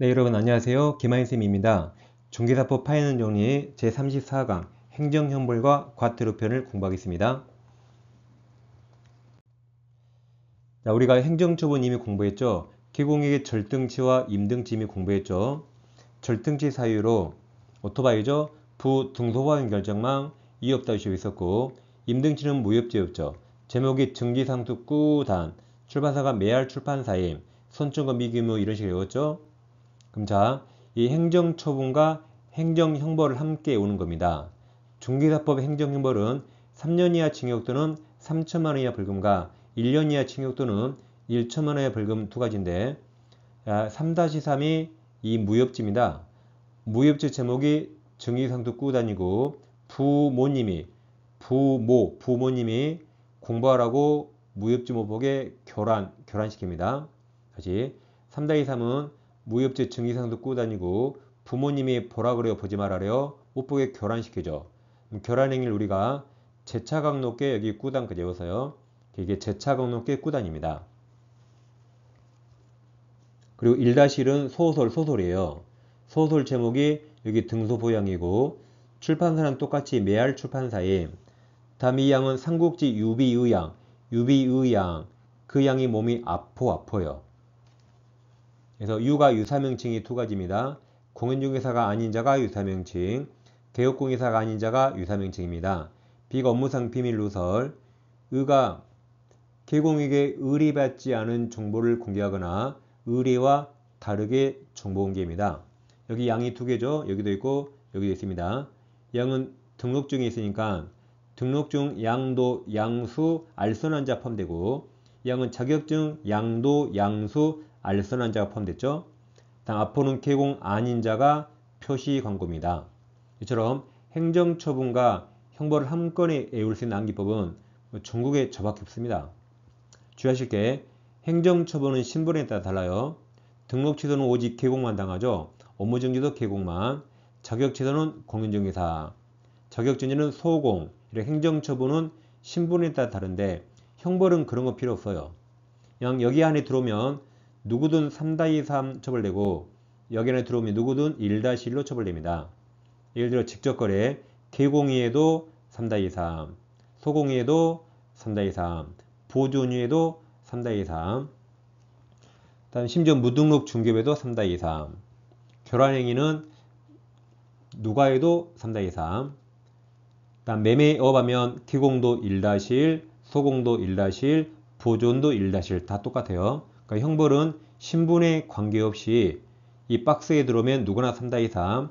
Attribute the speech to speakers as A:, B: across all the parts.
A: 네 여러분 안녕하세요 김하인쌤입니다 중교사법파이널 정리의 제34강 행정형벌과 과태료편을 공부하겠습니다 자, 우리가 행정처분 이미 공부했죠 개공에게 절등치와 임등치 이미 공부했죠 절등치 사유로 오토바이죠 부등소화인 결정망 이없다시고 있었고 임등치는 무협지였죠 제목이 증기상수 꾸단 출판사가 매할 출판사임 선정과 미규모 이런 식으로 외웠죠 그럼 자, 이 행정처분과 행정형벌을 함께 오는 겁니다. 중개사법 행정형벌은 3년 이하 징역 또는 3천만 원 이하 벌금과 1년 이하 징역 또는 1천만 원의 벌금 두 가지인데 3-3이 아, 이 무협지입니다. 무협지 제목이 증의상도 꾸고 다니고 부모님이 부모 부모님이 공부하라고 무협지 모복에 결란 교란시킵니다. 다시 3-3은 무협지 증기상도 꾸 다니고 부모님이 보라 그래요 보지 말아래요 못 보게 교란시켜줘. 교란행위를 우리가 제차각 높게 여기 꾸단 그외우서요 이게 제차각 높게 꾸단입니다. 그리고 1-1은 소설 소설이에요. 소설 제목이 여기 등소보양이고 출판사는 똑같이 매알 출판사에 다이양은 삼국지 유비의양 유비의양 그 양이 몸이 아포 아포요 그래서 유가 유사명칭이 두 가지입니다. 공인중개사가 아닌 자가 유사명칭, 개업공인사가 아닌 자가 유사명칭입니다. 비가 업무상 비밀 누설, 의가 개공에게 의뢰받지 않은 정보를 공개하거나 의뢰와 다르게 정보 공개입니다. 여기 양이 두 개죠. 여기도 있고 여기도 있습니다. 양은 등록증이 있으니까 등록증 양도 양수 알선한자 포함되고 양은 자격증 양도 양수 알선한 자가 포함됐죠. 다음 앞으로는 개공 아닌 자가 표시 광고입니다. 이처럼 행정처분과 형벌을 한 건에 애울 수 있는 암기법은 전국에 저밖에 없습니다. 주의하실 게 행정처분은 신분에 따라 달라요. 등록 취소는 오직 개공만 당하죠. 업무정지도 개공만. 자격 취소는 공인중개사. 자격 증지는 소공. 이렇 행정처분은 신분에 따라 다른데 형벌은 그런 거 필요 없어요. 그냥 여기 안에 들어오면 누구든 3-3 처벌되고 여기에 들어오면 누구든 1-1로 처벌됩니다. 예를 들어 직접거래 개공위에도 3-23 소공위에도 3-23 보존위에도 3-23 다음 심지어 무등록 중개에도 3-23 결환행위는 누가 해도 3-23 다음 매매업하면 기공도 1-1 소공도 1-1 보존도 1-1 다 똑같아요. 그러니까 형벌은 신분에 관계없이 이 박스에 들어오면 누구나 3-3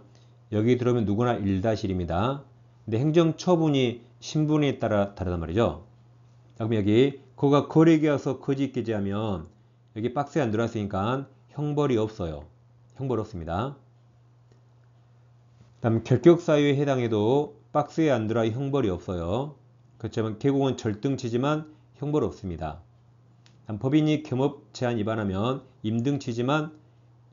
A: 여기 들어오면 누구나 1-1입니다. 근데 행정처분이 신분에 따라 다르단 말이죠. 자, 그럼 여기 그가 거래기 와서 거짓 기재하면 여기 박스에 안 들어왔으니까 형벌이 없어요. 형벌 없습니다. 다음 결격사유에 해당해도 박스에 안 들어와 형벌이 없어요. 그렇지만 계곡은 절등치지만 형벌 없습니다. 법인이 겸업 제한 위반하면 임등치지만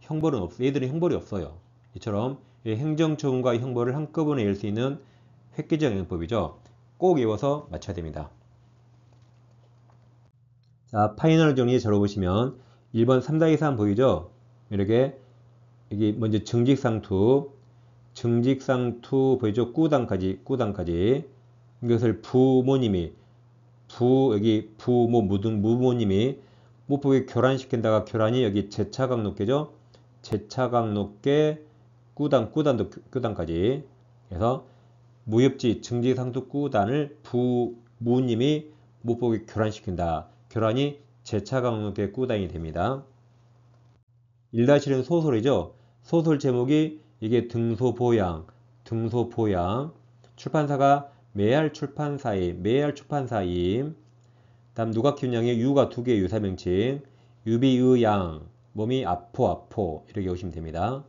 A: 형벌은 없어 얘들은 형벌이 없어요. 이처럼 행정처분과 형벌을 한꺼번에 낼 수 있는 획기적 영법이죠꼭 외워서 맞춰야 됩니다. 자, 파이널 정리 잘 보시면 1번 3다기3 보이죠? 이렇게 여기 먼저 정직상투, 정직상투 보이죠? 꾸당까지, 꾸당까지 이것을 부모님이 부 여기 부모 무등 무모님이 목폭이 교란시킨다가 교란이 여기 제차각 높게죠. 제차각 높게 꾸단 꾸단도 꾸단까지 그래서 무협지 증지상수 꾸단을 부모님이 목폭이 교란시킨다. 교란이 제차각 높게 꾸단이 됩니다. 1-1은 소설이죠. 소설 제목이 이게 등소보양, 등소보양. 출판사가 메알 출판사임, 메알 출판사임. 다음 누가 균운양의 유가 두 개의 유사명칭. 유비유양, 몸이 아포 아포 이렇게 오시면 됩니다.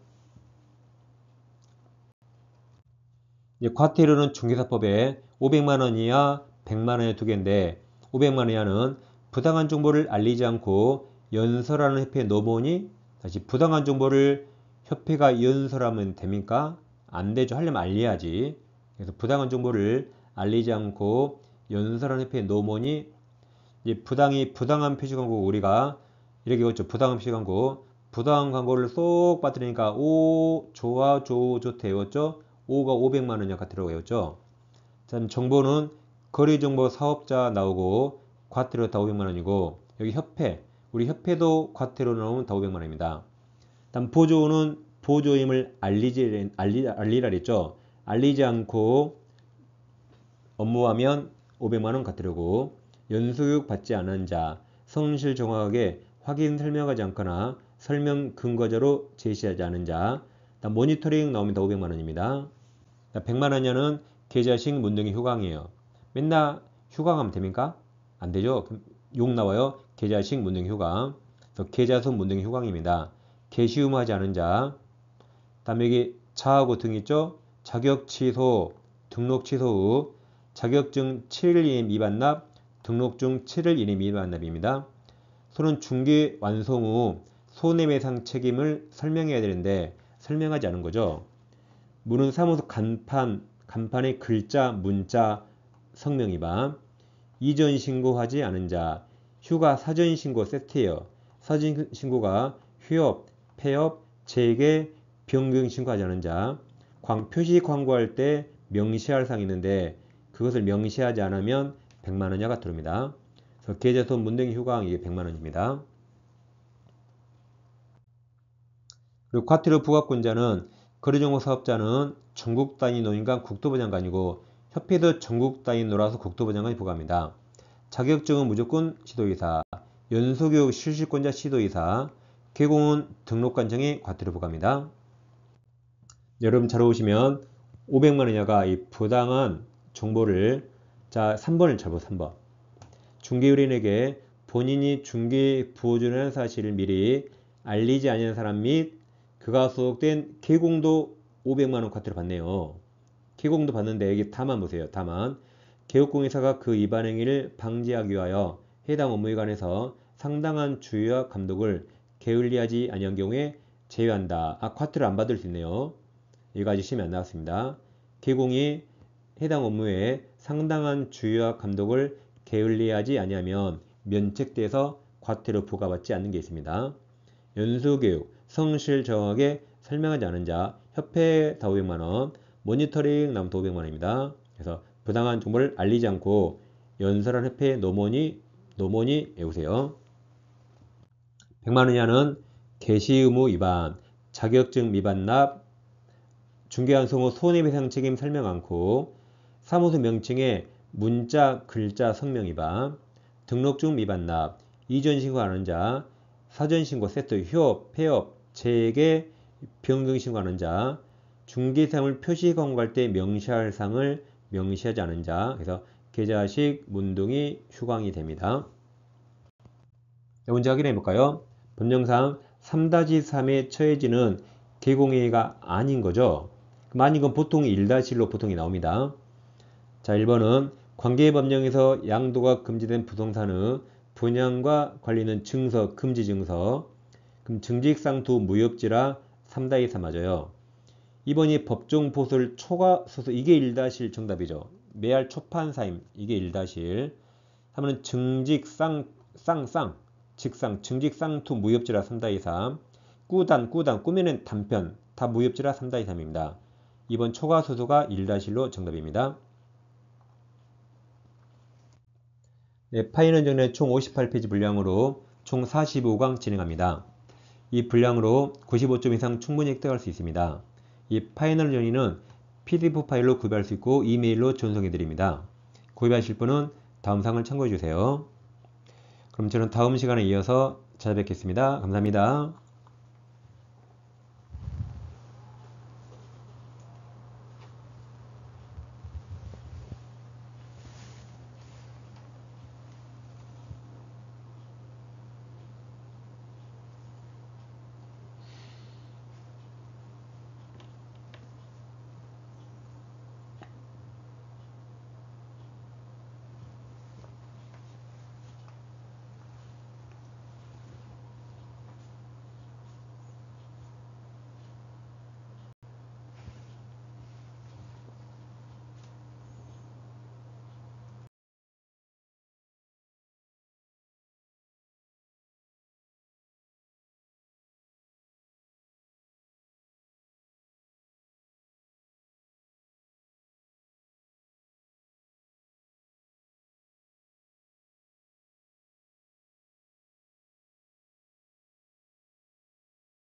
A: 이제 과태료는 중개사법에 500만원 이하 1 0 0만원에두 개인데 500만원 이하는 부당한 정보를 알리지 않고 연설하는 협회에 넘어오니 다시 부당한 정보를 협회가 연설하면 됩니까? 안 되죠. 하려면 알려야지. 그래서 부당한 정보를 알리지 않고 연설한 협회 노모니이 부당이 부당한 표시 광고 우리가 이렇게 그죠 부당한 표시 광고 부당한 광고를 쏙 빠뜨리니까 오 좋아 좋 좋대 외웠죠 오가 500만원 약간 들어가웠죠참 정보는 거래정보 사업자 나오고 과태료 다 500만원이고 여기 협회 우리 협회도 과태료 나오면 다 500만원입니다 다음 보조는 보조임을 알리지, 알리, 알리라 그랬죠 알리지 않고 업무하면 500만원 갖으려고 연수육 받지 않은 자 성실 정확하게 확인 설명하지 않거나 설명 근거자로 제시하지 않은 자 모니터링 나옵니다. 500만원입니다. 100만원이냐는 계좌식 문등의 휴강이에요 맨날 휴강하면 됩니까? 안 되죠? 욕 나와요. 계좌식 문등 휴강 그래서 계좌손 문등 휴강입니다 개시음하지 않은 자. 다음 여기 차하고등 있죠? 자격 취소, 등록 취소 후 자격증 7일 이내 미반납, 등록증 7일 이내 미반납입니다. 소는 중개 완성 후 손해배상 책임을 설명해야 되는데 설명하지 않은 거죠. 문은 사무소 간판, 간판의 글자, 문자, 성명 이반 이전 신고하지 않은 자, 휴가 사전 신고 세트예요. 사전 신고가 휴업, 폐업, 재개, 변경 신고하지 않은 자, 광, 표시 광고할 때 명시할 사항이 있는데 그것을 명시하지 않으면 100만원 여가 들어옵니다. 그래서 계좌손 문등이 휴강 이게 100만원입니다. 그리고 과태료 부과권자는 거래정보 사업자는 전국 단위 노인과 국토부 장관이고 협회도 전국 단위 노라서 국토부 장관이 부과합니다. 자격증은 무조건 시도이사, 연소교육 실시권자 시도이사, 개공은 등록관청이 과태료 부과합니다. 여러분 잘 오시면 500만 원 이하가 이 부당한 정보를 자 3번을 잡아 3번 중개유인에게 본인이 중개 보조라는 사실을 미리 알리지 않은 사람 및 그가 소속된 개공도 500만원 과태료 받네요. 개공도 받는데 여기 다만 보세요. 다만 개업공인사가 그 위반 행위를 방지하기 위하여 해당 업무에 관해서 상당한 주의와 감독을 게을리하지 않은 경우에 제외한다. 아 과태료 안 받을 수 있네요. 여기까지 시험이 안 나왔습니다. 개공이 해당 업무에 상당한 주의와 감독을 게을리하지 아니하면 면책돼서 과태료 부과받지 않는 게 있습니다. 연수교육, 성실 정하게 확 설명하지 않은 자, 협회 다 500만원, 모니터링 남 500만원입니다. 그래서 부당한 정보를 알리지 않고 연설한 협회 노모니, 노모니 외우세요. 100만원 이하는 개시 의무 위반, 자격증 위반납 중개한 소모 손해배상 책임 설명 않고 사무소 명칭에 문자, 글자, 성명 위반, 등록증 미반납, 이전신고 하는 자 사전신고 세트, 휴업, 폐업, 재개, 변경신고 하는 자 중개사항을 표시 광고할 때 명시할 사항을 명시하지 않은 자, 그래서 계좌식, 문동이, 휴강이 됩니다. 네, 문제 확인해 볼까요? 법령상 3-3에 처해지는 개공행위가 아닌 거죠. 만 이건 보통 1-1로 보통이 나옵니다. 자 1번은 관계법령에서 양도가 금지된 부동산의 분양과 관리는 증서, 금지 증서 그럼 증직상투 무협지라 3-2사 맞아요. 2번이 법정 보수를 초과 소수 이게 1-1 정답이죠. 매할 초판사임 이게 1-1 3번은 증직상 쌍쌍 직상 증직상투 무협지라 3-2-3 꾸단 꾸단 꾸미는 단편 다 무협지라 3-2-3입니다. 2번 초과수소가 1-1로 정답입니다. 네, 파이는 전에 총 58페이지 분량으로 총 45강 진행합니다. 이 분량으로 95점 이상 충분히 획득할 수 있습니다. 이 파이널 전이는 PDF 파일로 구입할 수 있고 이메일로 전송해드립니다. 구입하실 분은 다음 상을 참고해주세요. 그럼 저는 다음 시간에 이어서 찾아뵙겠습니다. 감사합니다.